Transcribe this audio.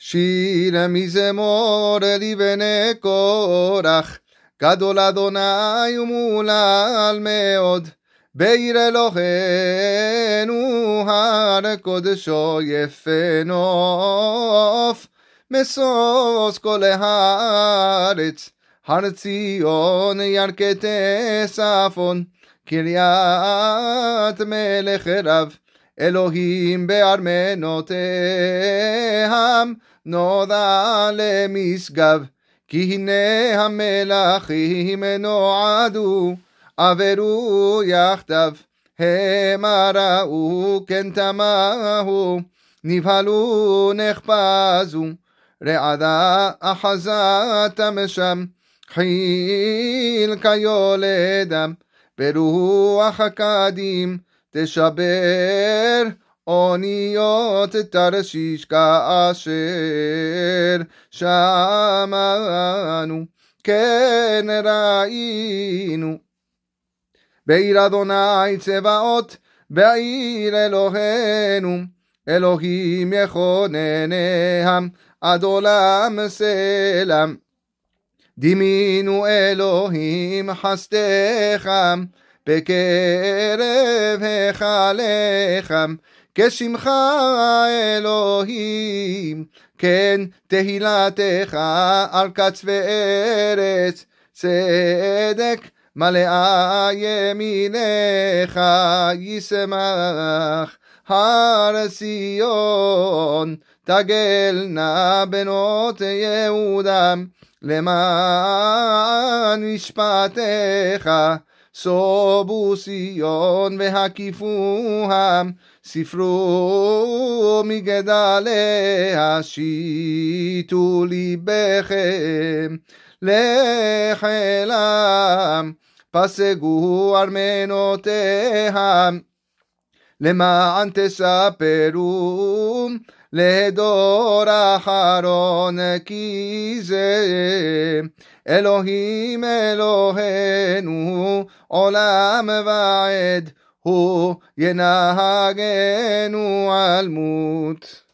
שירה מזמור לבני קורח, גדול אדוני ומולל מאוד, בעיר אלוהינו הר קודשו יפה נוף, משוש כל הארץ, הר ציון ירכתי ספון, קריית מלך רב. אלוהים בארמנותיהם, נודע למשגב, כי הנה המלאכים נועדו, עברו יחדיו, המה ראו כן תמהו, נבהלו נחפזו, רעדה אחזתם שם חיל כיולדם, ברוח הקדים, תשבר אוניות תרשיש כאשר שמענו, כן ראינו. בעיר אדוני צבאות, בעיר אלוהינו, אלוהים יכונניה עד עולם סלם. דמינו אלוהים חסדך בקרב היכליך, כשמך אלוהים, כן תהילתך על קץ וארץ, צדק מלאה ימינך ישמח. הר ציון נא בנות יהודם, למען משפטיך סובו ציון והקיפוהם, ספרו מגדליה, שיתו ליבכם לחילם, פסגו ארמנותיהם, למען תספרו לדור אחרון כי זה אלוהים אלוהינו עולם ועד הוא ינהגנו על מות